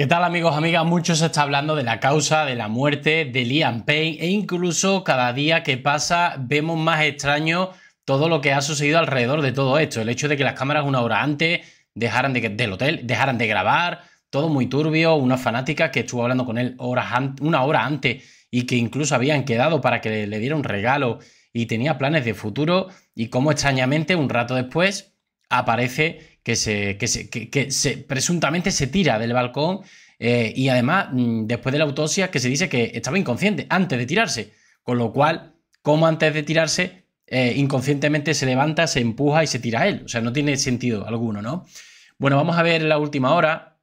¿Qué tal amigos, amigas? Mucho se está hablando de la causa de la muerte de Liam Payne e incluso cada día que pasa vemos más extraño todo lo que ha sucedido alrededor de todo esto. El hecho de que las cámaras una hora antes dejaran de, del hotel, dejaran de grabar, todo muy turbio, una fanática que estuvo hablando con él una hora antes y que incluso habían quedado para que le, le diera un regalo y tenía planes de futuro y cómo extrañamente un rato después aparece que se, que se, presuntamente se tira del balcón eh, y además mm, después de la autopsia que se dice que estaba inconsciente antes de tirarse, con lo cual, como antes de tirarse, eh, inconscientemente se levanta, se empuja y se tira él, o sea, no tiene sentido alguno, ¿no? Bueno, vamos a ver la última hora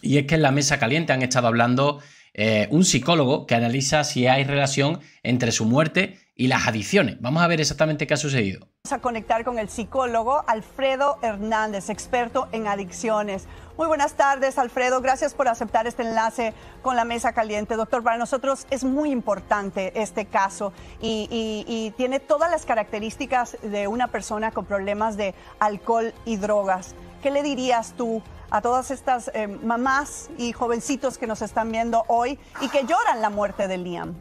y es que en la mesa caliente han estado hablando eh, un psicólogo que analiza si hay relación entre su muerte y las adicciones. Vamos a ver exactamente qué ha sucedido. Vamos a conectar con el psicólogo Alfredo Hernández, experto en adicciones. Muy buenas tardes, Alfredo. Gracias por aceptar este enlace con la mesa caliente. Doctor, para nosotros es muy importante este caso y, tiene todas las características de una persona con problemas de alcohol y drogas. ¿Qué le dirías tú a todas estas eh, mamás y jovencitos que nos están viendo hoy y que lloran la muerte de Liam?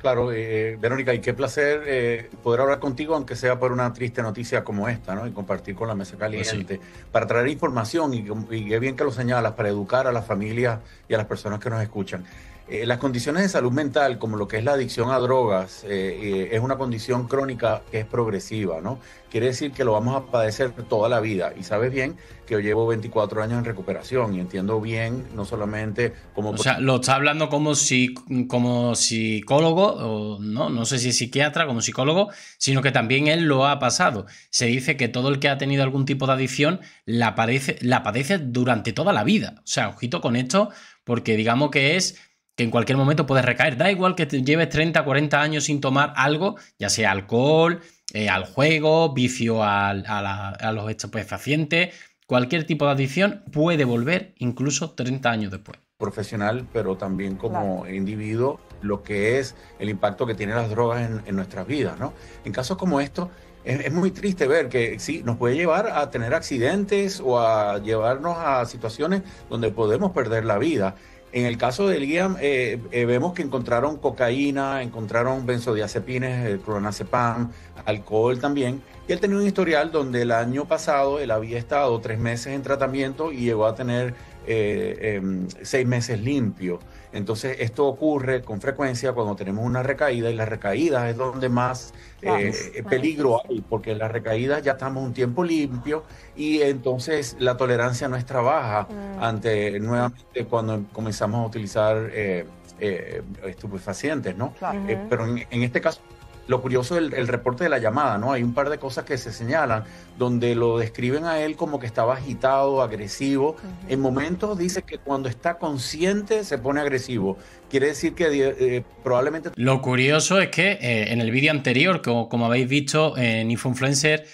Claro, eh, eh, Verónica, y qué placer eh, poder hablar contigo, aunque sea por una triste noticia como esta, ¿no? Y compartir con la mesa pues caliente, para traer información, y, qué bien que lo señalas, para educar a las familias y a las personas que nos escuchan. Eh, las condiciones de salud mental, como lo que es la adicción a drogas, eh, eh, es una condición crónica que es progresiva, ¿no? Quiere decir que lo vamos a padecer toda la vida. Y sabes bien que yo llevo 24 años en recuperación y entiendo bien, no solamente como... O sea, lo está hablando como, si, como psicólogo, no, no sé si es psiquiatra, como psicólogo, sino que también él lo ha pasado. Se dice que todo el que ha tenido algún tipo de adicción la la padece durante toda la vida. O sea, ojito con esto, porque digamos que es que en cualquier momento puedes recaer. Da igual que te lleves 30, 40 años sin tomar algo, ya sea alcohol, eh, al juego, vicio a, la, a los estupefacientes, cualquier tipo de adicción puede volver incluso 30 años después. Profesional, pero también como individuo, lo que es el impacto que tienen las drogas en, nuestras vidas, ¿no? En casos como estos, es, muy triste ver que sí, nos puede llevar a tener accidentes o a llevarnos a situaciones donde podemos perder la vida. En el caso de Liam, eh, eh, vemos que encontraron cocaína, encontraron benzodiazepines, eh, clonazepam, alcohol también. Y él tenía un historial donde el año pasado él había estado tres meses en tratamiento y llegó a tener eh, em, seis meses limpio. Entonces, esto ocurre con frecuencia cuando tenemos una recaída y la recaída es donde más eh, eh, peligro hay, porque en la recaída ya estamos un tiempo limpio y entonces la tolerancia nuestra baja mm. ante nuevamente cuando comenzamos a utilizar estupefacientes, ¿no? pero en este caso lo curioso del el reporte de la llamada, ¿no? Hay un par de cosas que se señalan, donde lo describen a él como que estaba agitado, agresivo. En momentos dice que cuando está consciente se pone agresivo. Quiere decir que eh, eh, probablemente... Lo curioso es que eh, en el vídeo anterior, como, habéis visto en influencer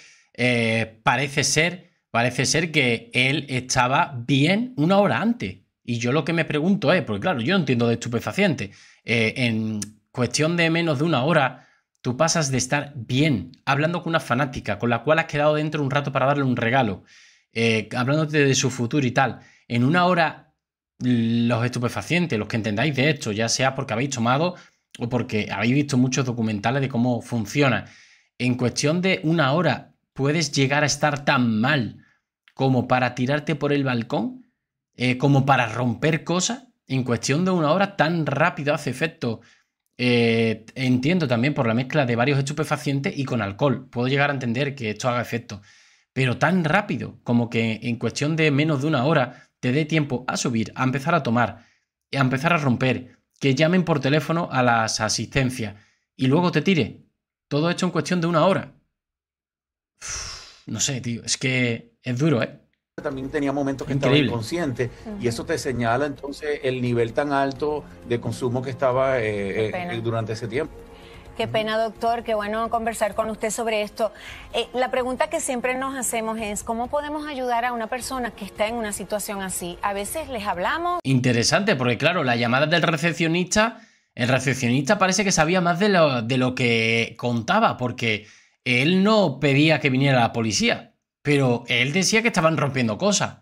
parece ser, parece ser que él estaba bien una hora antes. Y yo lo que me pregunto es, porque claro, yo entiendo de estupefaciente, en cuestión de menos de una hora Tú pasas de estar bien, hablando con una fanática, con la cual has quedado dentro un rato para darle un regalo, eh, hablándote de su futuro y tal, en una hora mm, los estupefacientes, los que entendáis de esto, ya sea porque habéis tomado o porque habéis visto muchos documentales de cómo funciona, en cuestión de una hora puedes llegar a estar tan mal como para tirarte por el balcón, eh, como para romper cosas, en cuestión de una hora tan rápido hace efecto eh, entiendo también por la mezcla de varios estupefacientes y con alcohol. Puedo llegar a entender que esto haga efecto. Pero tan rápido como que en cuestión de menos de una hora te dé tiempo a subir, a empezar a tomar, a empezar a romper, que llamen por teléfono a las asistencias y luego te tire. Todo hecho en cuestión de una hora. no sé, tío. Es que es duro, ¿eh? también tenía momentos que estaba inconsciente y eso te señala entonces el nivel tan alto de consumo que estaba eh, eh, durante ese tiempo. Qué pena, doctor, qué bueno conversar con usted sobre esto. Eh, la pregunta que siempre nos hacemos es, ¿cómo podemos ayudar a una persona que está en una situación así? A veces les hablamos. Interesante, porque claro, la llamada del recepcionista, el recepcionista parece que sabía más de lo, de lo que contaba, porque él no pedía que viniera la policía pero él decía que estaban rompiendo cosas.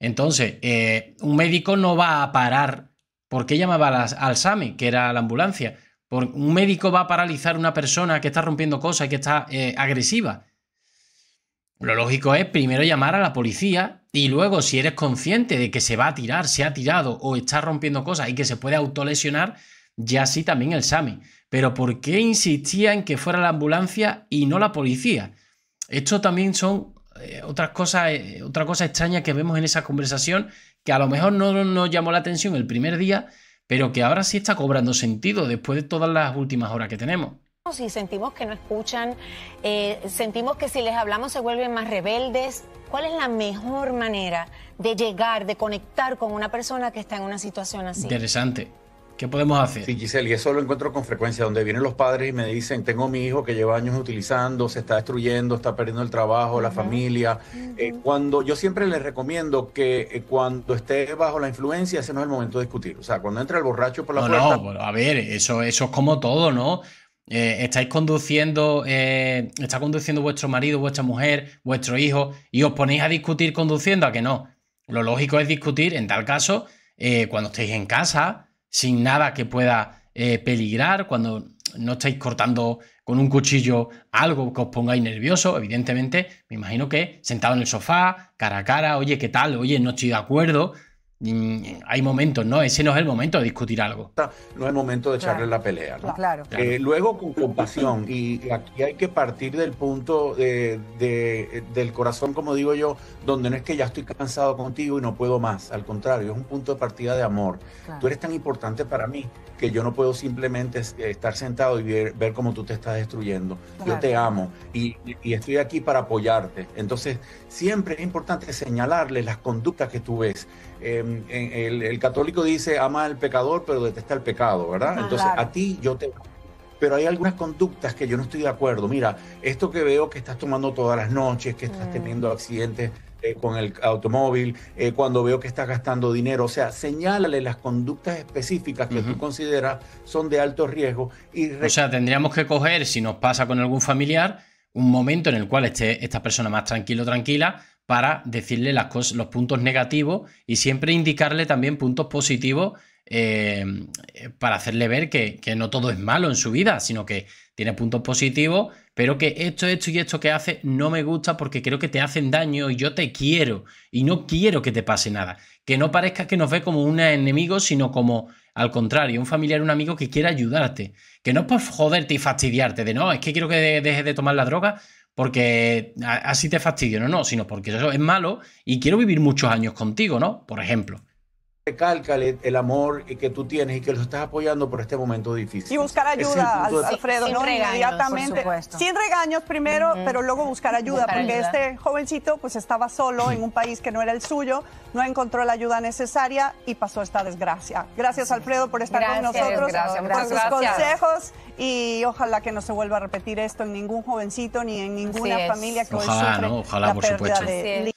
Entonces, eh, un médico no va a parar. ¿Por qué llamaba al SAME, que era la ambulancia? un médico va a paralizar a una persona que está rompiendo cosas y que está eh, agresiva. Lo lógico es primero llamar a la policía y luego, si eres consciente de que se va a tirar, se ha tirado o está rompiendo cosas y que se puede autolesionar, ya sí también el SAME. Pero ¿por qué insistía en que fuera la ambulancia y no la policía? Esto también son eh, otras eh, otra cosa extraña que vemos en esa conversación que a lo mejor no nos llamó la atención el primer día, pero que ahora sí está cobrando sentido después de todas las últimas horas que tenemos si sentimos que no escuchan, eh, sentimos que si les hablamos se vuelven más rebeldes. ¿Cuál es la mejor manera de llegar, de conectar con una persona que está en una situación así? Interesante. ¿Qué podemos hacer? Sí, Giselle, y eso lo encuentro con frecuencia, donde vienen los padres y me dicen, tengo mi hijo que lleva años utilizando, se está destruyendo, está perdiendo el trabajo, la familia. Eh, cuando Yo siempre les recomiendo que eh, cuando esté bajo la influencia, ese no es el momento de discutir. O sea, cuando entra el borracho por la puerta... No, a ver, eso, eso es como todo, ¿no? Eh, estáis conduciendo, está conduciendo vuestro marido, vuestra mujer, vuestro hijo, y os ponéis a discutir conduciendo, ¿a que no? Lo lógico es discutir, en tal caso, cuando estéis en casa sin nada que pueda eh, peligrar, cuando no estáis cortando con un cuchillo algo que os pongáis nervioso, evidentemente, me imagino que sentado en el sofá, cara a cara, oye, ¿qué tal? Oye, no estoy de acuerdo, Mm, hay momentos, ¿no? Ese no es el momento de discutir algo. No es el momento de echarle la pelea, luego con compasión, y aquí hay que partir del punto del corazón, como digo yo, donde no es que ya estoy cansado contigo y no puedo más, al contrario, es un punto de partida de amor. Tú eres tan importante para mí que yo no puedo simplemente eh, estar sentado y ver, cómo tú te estás destruyendo. Yo te amo y, y estoy aquí para apoyarte. Entonces, siempre es importante señalarle las conductas que tú ves Em, el, católico dice ama al pecador pero detesta el pecado, ¿verdad? Ah, Entonces a ti yo te... Pero hay algunas conductas que yo no estoy de acuerdo. Mira, esto que veo que estás tomando todas las noches, que estás mm. teniendo accidentes eh, con el automóvil, eh, cuando veo que estás gastando dinero. O sea, señálale las conductas específicas que tú consideras son de alto riesgo. Y o sea, tendríamos que coger, si nos pasa con algún familiar, un momento en el cual esté esta persona más tranquilo tranquila para decirle las los puntos negativos y siempre indicarle también puntos positivos em, para hacerle ver que, no todo es malo en su vida, sino que tiene puntos positivos, pero que esto, esto y esto que hace no me gusta porque creo que te hacen daño y yo te quiero y no quiero que te pase nada. Que no parezca que nos ve como un enemigo, sino como al contrario, un familiar, un amigo que quiere ayudarte. Que no es por joderte y fastidiarte de no, es que quiero que dejes de tomar la droga porque así te fastidio, no, no, sino porque eso es malo y quiero vivir muchos años contigo, ¿no? Por ejemplo recálcale el amor que tú tienes y que lo estás apoyando por este momento difícil. Y buscar ayuda, Alfredo, regaños, inmediatamente. Sin regaños primero, pero luego buscar ayuda, porque este jovencito pues estaba solo en un país que no era el suyo, no encontró la ayuda necesaria y pasó esta desgracia. Gracias, Alfredo, por estar con nosotros, gracias, por sus consejos y ojalá que no se vuelva a repetir esto en ningún jovencito ni en ninguna familia que hoy por supuesto.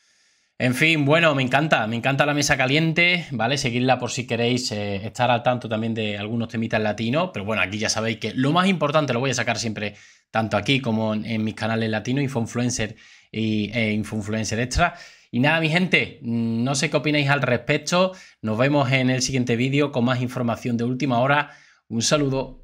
En fin, bueno, me encanta, me encanta la mesa caliente, ¿vale? Seguidla por si queréis eh, estar al tanto también de algunos temitas latinos, pero bueno, aquí ya sabéis que lo más importante lo voy a sacar siempre, tanto aquí como en, mis canales latinos, InfoInfluencer y, e InfoInfluencer Extra. Y nada, mi gente, mm, no sé qué opináis al respecto, nos vemos en el siguiente vídeo con más información de última hora, un saludo.